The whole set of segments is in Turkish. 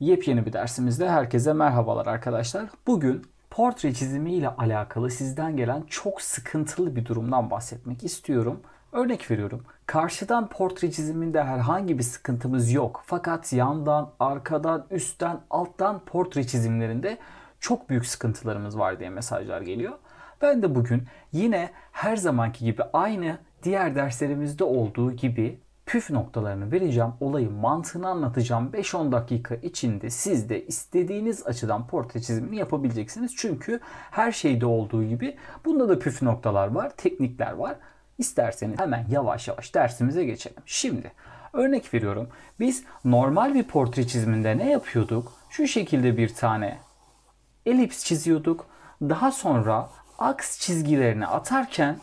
Yepyeni bir dersimizde herkese merhabalar arkadaşlar. Bugün portre çizimi ile alakalı sizden gelen çok sıkıntılı bir durumdan bahsetmek istiyorum. Örnek veriyorum. Karşıdan portre çiziminde herhangi bir sıkıntımız yok. Fakat yandan, arkadan, üstten, alttan portre çizimlerinde çok büyük sıkıntılarımız var diye mesajlar geliyor. Ben de bugün yine her zamanki gibi aynı diğer derslerimizde olduğu gibi püf noktalarını vereceğim. Olayı mantığını anlatacağım. 5-10 dakika içinde siz de istediğiniz açıdan portre çizimini yapabileceksiniz. Çünkü her şeyde olduğu gibi bunda da püf noktalar var, teknikler var. İsterseniz hemen yavaş yavaş dersimize geçelim. Şimdi örnek veriyorum. Biz normal bir portre çiziminde ne yapıyorduk? Şu şekilde bir tane elips çiziyorduk. Daha sonra aks çizgilerini atarken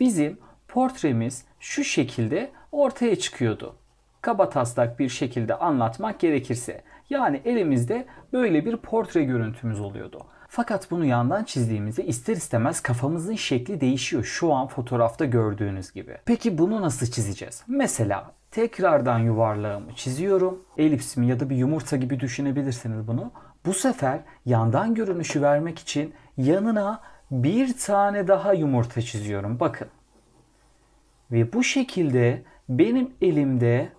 bizim portremiz şu şekilde ortaya çıkıyordu. Kabataslak bir şekilde anlatmak gerekirse. Yani elimizde böyle bir portre görüntümüz oluyordu. Fakat bunu yandan çizdiğimizde ister istemez kafamızın şekli değişiyor şu an fotoğrafta gördüğünüz gibi. Peki bunu nasıl çizeceğiz? Mesela tekrardan yuvarlağımı çiziyorum. Elipsimi ya da bir yumurta gibi düşünebilirsiniz bunu. Bu sefer yandan görünüşü vermek için yanına bir tane daha yumurta çiziyorum. Bakın ve bu şekilde benim elimde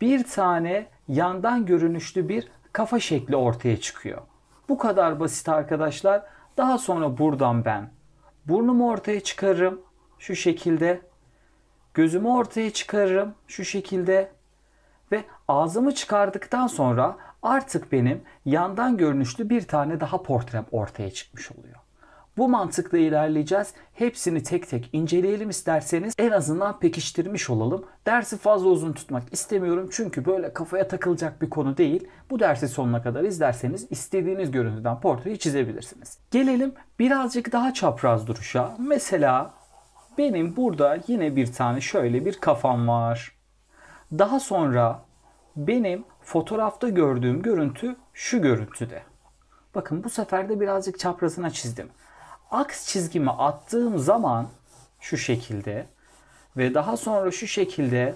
bir tane yandan görünüşlü bir kafa şekli ortaya çıkıyor. Bu kadar basit arkadaşlar. Daha sonra buradan ben burnumu ortaya çıkarırım şu şekilde. Gözümü ortaya çıkarırım şu şekilde. Ve ağzımı çıkardıktan sonra artık benim yandan görünüşlü bir tane daha portrem ortaya çıkmış oluyor. Bu mantıkla ilerleyeceğiz. Hepsini tek tek inceleyelim isterseniz. En azından pekiştirmiş olalım. Dersi fazla uzun tutmak istemiyorum. Çünkü böyle kafaya takılacak bir konu değil. Bu dersi sonuna kadar izlerseniz istediğiniz görüntüden portreyi çizebilirsiniz. Gelelim birazcık daha çapraz duruşa. Mesela benim burada yine bir tane şöyle bir kafam var. Daha sonra benim fotoğrafta gördüğüm görüntü şu görüntüde. Bakın bu sefer de birazcık çaprazına çizdim aks çizgimi attığım zaman şu şekilde ve daha sonra şu şekilde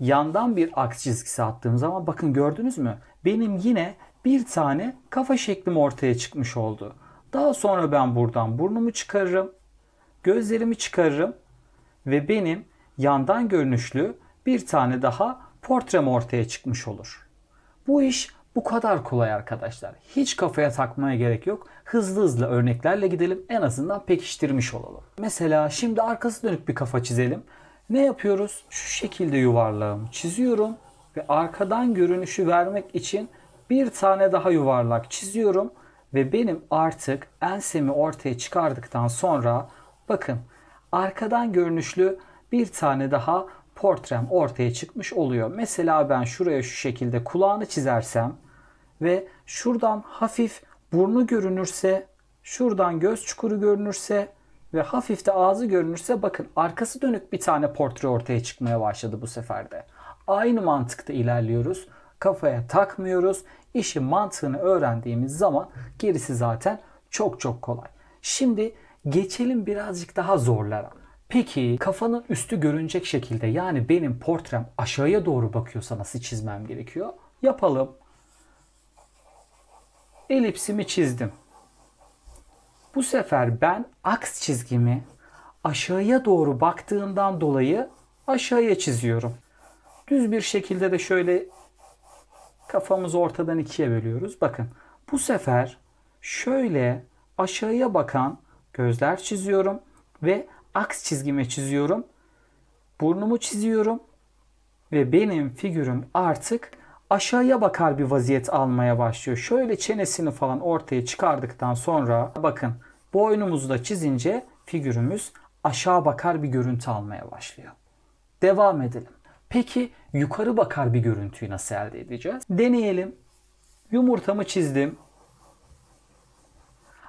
yandan bir aks çizgisi attığım zaman bakın gördünüz mü? Benim yine bir tane kafa şeklim ortaya çıkmış oldu. Daha sonra ben buradan burnumu çıkarırım, gözlerimi çıkarırım ve benim yandan görünüşlü bir tane daha portrem ortaya çıkmış olur. Bu iş bu kadar kolay arkadaşlar. Hiç kafaya takmaya gerek yok. Hızlı hızlı örneklerle gidelim. En azından pekiştirmiş olalım. Mesela şimdi arkası dönük bir kafa çizelim. Ne yapıyoruz? Şu şekilde yuvarlağımı çiziyorum ve arkadan görünüşü vermek için bir tane daha yuvarlak çiziyorum ve benim artık ensemi ortaya çıkardıktan sonra bakın arkadan görünüşlü bir tane daha portrem ortaya çıkmış oluyor. Mesela ben şuraya şu şekilde kulağını çizersem ve şuradan hafif burnu görünürse, şuradan göz çukuru görünürse ve hafif de ağzı görünürse bakın arkası dönük bir tane portre ortaya çıkmaya başladı bu sefer de. Aynı mantıkta ilerliyoruz. Kafaya takmıyoruz. İşin mantığını öğrendiğimiz zaman gerisi zaten çok çok kolay. Şimdi geçelim birazcık daha zorlara. Peki kafanın üstü görünecek şekilde yani benim portrem aşağıya doğru bakıyorsa nasıl çizmem gerekiyor? Yapalım. Elipsimi çizdim. Bu sefer ben aks çizgimi aşağıya doğru baktığından dolayı aşağıya çiziyorum. Düz bir şekilde de şöyle kafamızı ortadan ikiye bölüyoruz. Bakın bu sefer şöyle aşağıya bakan gözler çiziyorum ve aks çizgimi çiziyorum. Burnumu çiziyorum ve benim figürüm artık aşağıya bakar bir vaziyet almaya başlıyor. Şöyle çenesini falan ortaya çıkardıktan sonra bakın boynumuzu da çizince figürümüz aşağı bakar bir görüntü almaya başlıyor. Devam edelim. Peki yukarı bakar bir görüntüyü nasıl elde edeceğiz? Deneyelim. Yumurtamı çizdim.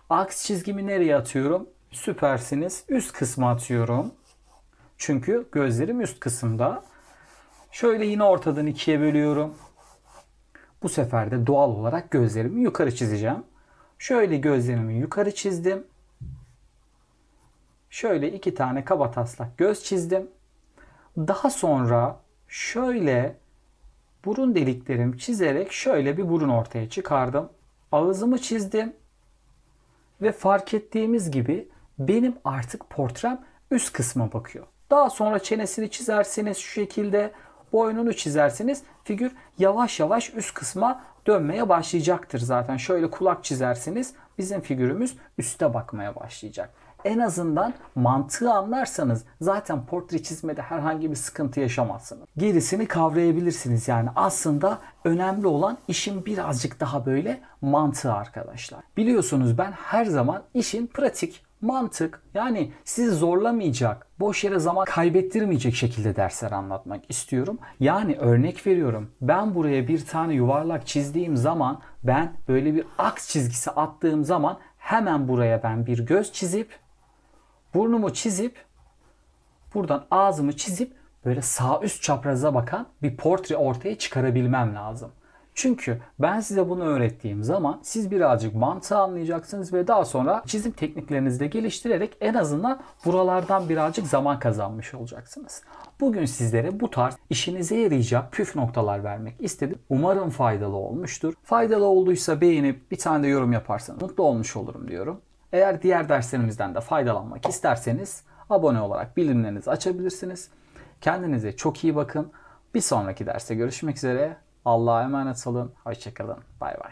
Aks çizgimi nereye atıyorum? Süpersiniz. Üst kısma atıyorum. Çünkü gözlerim üst kısımda. Şöyle yine ortadan ikiye bölüyorum. Bu sefer de doğal olarak gözlerimi yukarı çizeceğim. Şöyle gözlerimi yukarı çizdim. Şöyle iki tane kaba taslak göz çizdim. Daha sonra şöyle burun deliklerim çizerek şöyle bir burun ortaya çıkardım. Ağzımı çizdim. Ve fark ettiğimiz gibi benim artık portrem üst kısma bakıyor. Daha sonra çenesini çizerseniz şu şekilde boynunu çizerseniz figür yavaş yavaş üst kısma dönmeye başlayacaktır zaten. Şöyle kulak çizerseniz bizim figürümüz üste bakmaya başlayacak. En azından mantığı anlarsanız zaten portre çizmede herhangi bir sıkıntı yaşamazsınız. Gerisini kavrayabilirsiniz yani. Aslında önemli olan işin birazcık daha böyle mantığı arkadaşlar. Biliyorsunuz ben her zaman işin pratik mantık yani sizi zorlamayacak, boş yere zaman kaybettirmeyecek şekilde dersler anlatmak istiyorum. Yani örnek veriyorum. Ben buraya bir tane yuvarlak çizdiğim zaman ben böyle bir aks çizgisi attığım zaman hemen buraya ben bir göz çizip burnumu çizip buradan ağzımı çizip böyle sağ üst çapraza bakan bir portre ortaya çıkarabilmem lazım. Çünkü ben size bunu öğrettiğim zaman siz birazcık mantığı anlayacaksınız ve daha sonra çizim tekniklerinizi de geliştirerek en azından buralardan birazcık zaman kazanmış olacaksınız. Bugün sizlere bu tarz işinize yarayacak püf noktalar vermek istedim. Umarım faydalı olmuştur. Faydalı olduysa beğenip bir tane de yorum yaparsanız mutlu olmuş olurum diyorum. Eğer diğer derslerimizden de faydalanmak isterseniz abone olarak bildirimlerinizi açabilirsiniz. Kendinize çok iyi bakın. Bir sonraki derste görüşmek üzere. Allah'a emanet olun. Hoşçakalın. Bay bay.